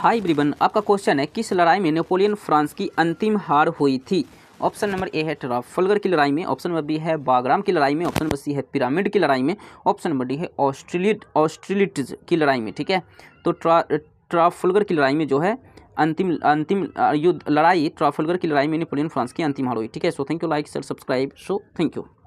हाय ब्रिबन आपका क्वेश्चन है किस लड़ाई में नेपोलियन फ्रांस की अंतिम हार हुई थी ऑप्शन नंबर ए है ट्राफलगर की लड़ाई में ऑप्शन नंबर बी है बागराम की लड़ाई में ऑप्शन नंबर सी है पिरामिड की लड़ाई में ऑप्शन नंबर डी है ऑस्ट्रेलिट ऑस्ट्रेलिटिज की लड़ाई में ठीक है तो ट्रा ट्राफलगर की लड़ाई में जो है अंतिम अंतिम युद्ध लड़ाई ट्राफलगर की लड़ाई में नेपोलियन फ्रांस की अंतिम हार हुई ठीक है so thank you like sir subscribe so thank you